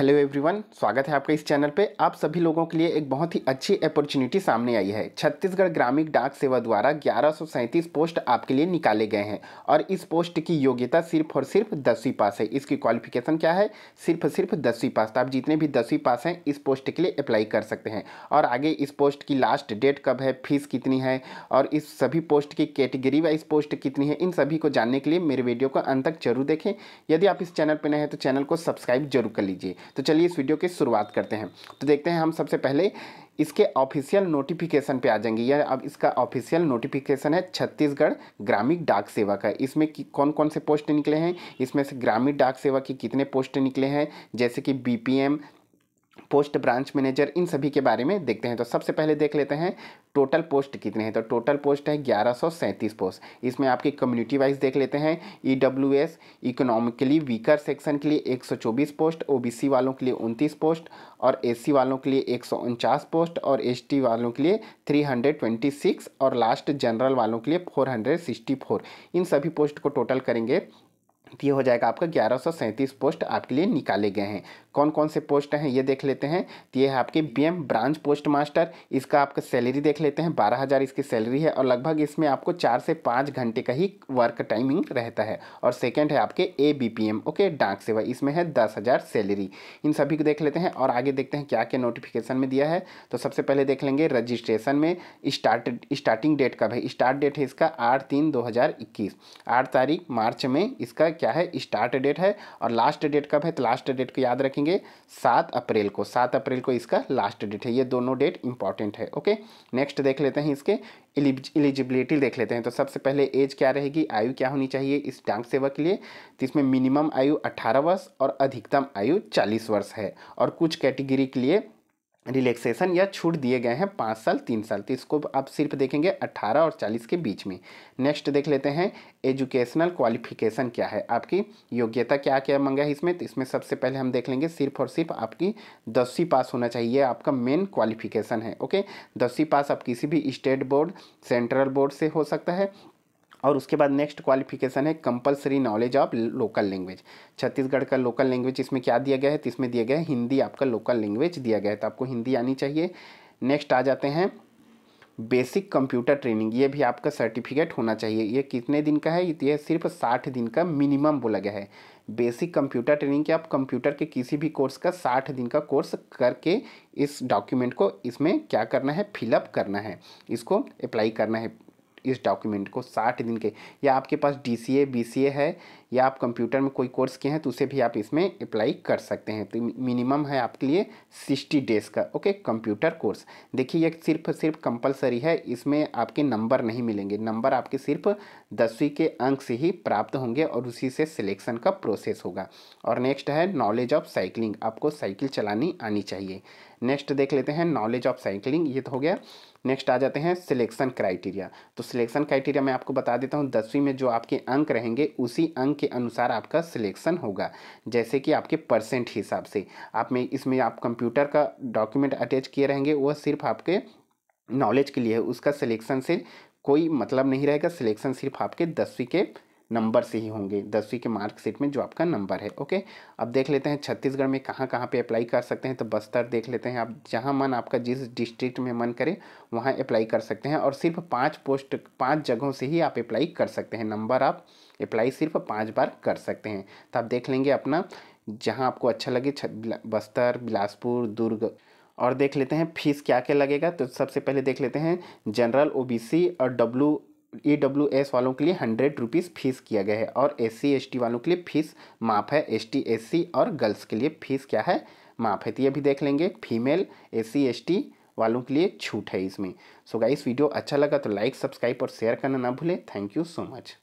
hello everyone स्वागत है आपका इस चैनल पे आप सभी लोगों के लिए एक बहुत ही अच्छी अपॉर्चुनिटी सामने आई है छत्तीसगढ़ ग्रामीण डाक सेवा द्वारा ग्यारह पोस्ट आपके लिए निकाले गए हैं और इस पोस्ट की योग्यता सिर्फ और सिर्फ दसवीं पास है इसकी क्वालिफिकेशन क्या है सिर्फ सिर्फ दसवीं पास तो आप जितने भी दसवीं पास हैं इस पोस्ट के लिए अप्लाई कर सकते हैं और आगे इस पोस्ट की लास्ट डेट कब है फीस कितनी है और इस सभी पोस्ट की कैटेगरी वाइज पोस्ट कितनी है इन सभी को जानने के लिए मेरे वीडियो को अंत तक जरूर देखें यदि आप इस चैनल पर नए हैं तो चैनल को सब्सक्राइब जरूर कर लीजिए तो चलिए इस वीडियो की शुरुआत करते हैं तो देखते हैं हम सबसे पहले इसके ऑफिशियल नोटिफिकेशन पे आ जाएंगे यह अब इसका ऑफिशियल नोटिफिकेशन है छत्तीसगढ़ ग्रामीण डाक सेवा का इसमें कौन कौन से पोस्ट निकले हैं इसमें से ग्रामीण डाक सेवा की कितने पोस्ट निकले हैं जैसे कि बीपीएम पोस्ट ब्रांच मैनेजर इन सभी के बारे में देखते हैं तो सबसे पहले देख लेते हैं टोटल पोस्ट कितने हैं तो टोटल पोस्ट है ग्यारह पोस्ट इसमें आपकी कम्युनिटी वाइज देख लेते हैं E W S economically weaker section के लिए 124 पोस्ट ओबीसी वालों के लिए उनतीस पोस्ट और एससी वालों के लिए एक पोस्ट और एस वालों के लिए थ्री और लास्ट जनरल वालों के लिए फोर इन सभी पोस्ट को टोटल करेंगे ये हो जाएगा आपका ग्यारह सौ सैंतीस पोस्ट आपके लिए निकाले गए हैं कौन कौन से पोस्ट हैं ये देख लेते हैं तो ये है आपके बीएम ब्रांच पोस्ट मास्टर इसका आपका सैलरी देख लेते हैं बारह हज़ार इसकी सैलरी है और लगभग इसमें आपको चार से पाँच घंटे का ही वर्क टाइमिंग रहता है और सेकेंड है आपके A B P M okay डाक सेवा इसमें है दस हज़ार सैलरी इन सभी को देख लेते हैं और आगे देखते हैं क्या क्या नोटिफिकेशन में दिया है तो सबसे पहले देख लेंगे रजिस्ट्रेशन में स्टार्ट स्टार्टिंग डेट कब है स्टार्ट डेट है इसका आठ तीन दो हज़ार इक्कीस आठ तारीख मार्च में इसका क्या है स्टार्ट डेट है और लास्ट डेट कब है तो लास्ट डेट को याद रखेंगे सात अप्रैल को सात अप्रैल को इसका लास्ट डेट है ये दोनों डेट इंपॉर्टेंट है ओके नेक्स्ट देख लेते हैं इसके एलिजिबिलिटी देख लेते हैं तो सबसे पहले एज क्या रहेगी आयु क्या होनी चाहिए इस डाक सेवा के लिए तो इसमें मिनिमम आयु अट्ठारह वर्ष और अधिकतम आयु चालीस वर्ष है और कुछ कैटेगरी के लिए रिलैक्सेशन या छूट दिए गए हैं पाँच साल तीन साल तो इसको आप सिर्फ देखेंगे अट्ठारह और चालीस के बीच में नेक्स्ट देख लेते हैं एजुकेशनल क्वालिफिकेशन क्या है आपकी योग्यता क्या क्या मंगा है इसमें तो इसमें सबसे पहले हम देख लेंगे सिर्फ और सिर्फ आपकी दसवीं पास होना चाहिए आपका मेन क्वालिफिकेशन है ओके दसवीं पास आप किसी भी स्टेट बोर्ड सेंट्रल बोर्ड से हो सकता है और उसके बाद नेक्स्ट क्वालिफिकेशन है compulsory knowledge of local language Chhattisgarh का लोकल लैंग्वेज इसमें क्या दिया गया है तो इसमें दिया गया है हिंदी आपका लोकल लैंग्वेज दिया गया है तो आपको हिंदी आनी चाहिए नेक्स्ट आ जाते हैं बेसिक कंप्यूटर ट्रेनिंग ये भी आपका सर्टिफिकेट होना चाहिए ये कितने दिन का है ये सिर्फ साठ दिन का मिनिमम बोला गया है बेसिक कंप्यूटर ट्रेनिंग के आप कंप्यूटर के किसी भी कोर्स का साठ दिन का कोर्स करके इस डॉक्यूमेंट को इसमें क्या करना है फिलअप करना है इसको अप्लाई करना है इस डॉक्यूमेंट को साठ दिन के या आपके पास D C A B C ए है या आप कंप्यूटर में कोई कोर्स किए हैं तो उसे भी आप इसमें अप्लाई कर सकते हैं तो मिनिमम है आपके लिए सिक्सटी डेज का ओके कंप्यूटर कोर्स देखिए ये सिर्फ सिर्फ कंपलसरी है इसमें आपके नंबर नहीं मिलेंगे नंबर आपके सिर्फ दसवीं के अंक से ही प्राप्त होंगे और उसी से सिलेक्शन का प्रोसेस होगा और नेक्स्ट है नॉलेज ऑफ साइकिलिंग आपको साइकिल चलानी आनी चाहिए नेक्स्ट देख लेते हैं नॉलेज ऑफ साइकिलिंग ये तो हो गया नेक्स्ट आ जाते हैं सिलेक्शन क्राइटेरिया तो सिलेक्शन क्राइटेरिया मैं आपको बता देता हूँ दसवीं में जो आपके अंक रहेंगे उसी अंक के अनुसार आपका सिलेक्शन होगा जैसे कि आपके परसेंट हिसाब से आप में इसमें आप कंप्यूटर का डॉक्यूमेंट अटैच किए रहेंगे वह सिर्फ आपके नॉलेज के लिए है उसका सिलेक्शन से कोई मतलब नहीं रहेगा सिलेक्शन सिर्फ आपके दसवीं के नंबर से ही होंगे दसवीं के मार्कशीट में जो आपका नंबर है ओके अब देख लेते हैं छत्तीसगढ़ में कहाँ कहाँ पे अप्लाई कर सकते हैं तो बस्तर देख लेते हैं आप जहाँ मन आपका जिस डिस्ट्रिक्ट में मन करे वहाँ अप्लाई कर सकते हैं और सिर्फ पाँच पोस्ट पाँच जगहों से ही आप अप्लाई कर सकते हैं नंबर आप अप्लाई सिर्फ पाँच बार कर सकते हैं तो आप देख लेंगे अपना जहाँ आपको अच्छा लगे बस्तर बिलासपुर दुर्ग और देख लेते हैं फीस क्या क्या लगेगा तो सबसे पहले देख लेते हैं जनरल ओबीसी और डब्ल्यू ई डब्ल्यू एस वालों के लिए हंड्रेड रुपीज़ फीस किया गया है और एस सी एस टी वालों के लिए फीस माफ है एस टी एस सी और गर्ल्स के लिए फीस क्या है माफ है तो ये भी देख लेंगे female S C S T वालों के लिए छूट है इसमें सो so गाइस वीडियो अच्छा लगा तो लाइक सब्सक्राइब और शेयर करना ना भूलें थैंक यू सो मच